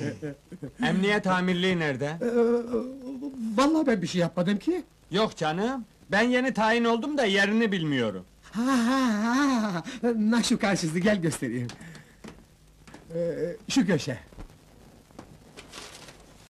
Ee, e, e. Emniyet amirliği nerede? Ee, e, vallahi ben bir şey yapmadım ki. Yok canım, ben yeni tayin oldum da yerini bilmiyorum. Ha ha ha! Na şu karşınızda, gel göstereyim. Ee, şu köşe.